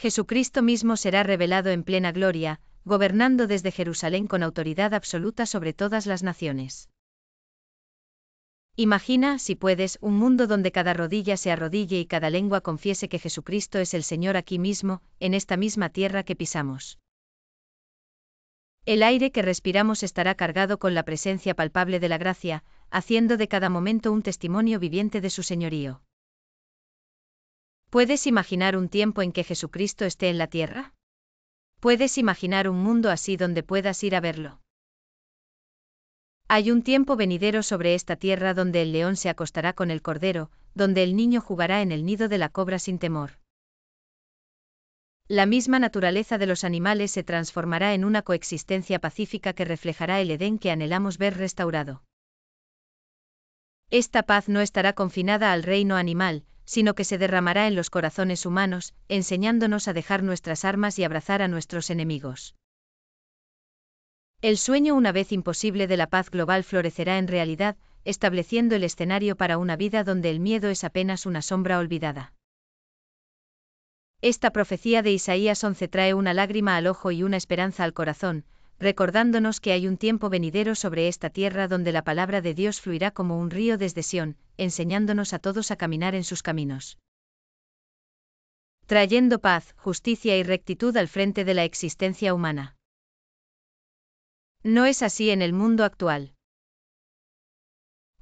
Jesucristo mismo será revelado en plena gloria, gobernando desde Jerusalén con autoridad absoluta sobre todas las naciones. Imagina, si puedes, un mundo donde cada rodilla se arrodille y cada lengua confiese que Jesucristo es el Señor aquí mismo, en esta misma tierra que pisamos. El aire que respiramos estará cargado con la presencia palpable de la gracia, haciendo de cada momento un testimonio viviente de su señorío. ¿Puedes imaginar un tiempo en que Jesucristo esté en la tierra? ¿Puedes imaginar un mundo así donde puedas ir a verlo? Hay un tiempo venidero sobre esta tierra donde el león se acostará con el cordero, donde el niño jugará en el nido de la cobra sin temor. La misma naturaleza de los animales se transformará en una coexistencia pacífica que reflejará el Edén que anhelamos ver restaurado. Esta paz no estará confinada al reino animal, sino que se derramará en los corazones humanos, enseñándonos a dejar nuestras armas y abrazar a nuestros enemigos. El sueño una vez imposible de la paz global florecerá en realidad, estableciendo el escenario para una vida donde el miedo es apenas una sombra olvidada. Esta profecía de Isaías 11 trae una lágrima al ojo y una esperanza al corazón, recordándonos que hay un tiempo venidero sobre esta tierra donde la palabra de Dios fluirá como un río desde Sión, enseñándonos a todos a caminar en sus caminos. Trayendo paz, justicia y rectitud al frente de la existencia humana. No es así en el mundo actual.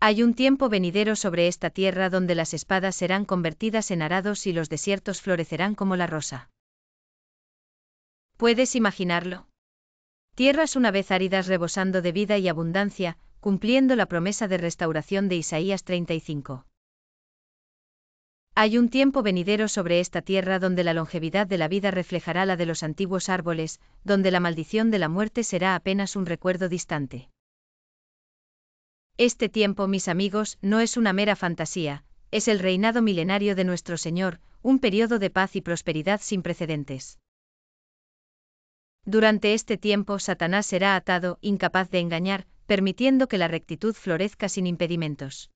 Hay un tiempo venidero sobre esta tierra donde las espadas serán convertidas en arados y los desiertos florecerán como la rosa. ¿Puedes imaginarlo? Tierras una vez áridas rebosando de vida y abundancia, cumpliendo la promesa de restauración de Isaías 35. Hay un tiempo venidero sobre esta tierra donde la longevidad de la vida reflejará la de los antiguos árboles, donde la maldición de la muerte será apenas un recuerdo distante. Este tiempo, mis amigos, no es una mera fantasía, es el reinado milenario de nuestro Señor, un periodo de paz y prosperidad sin precedentes. Durante este tiempo Satanás será atado, incapaz de engañar, permitiendo que la rectitud florezca sin impedimentos.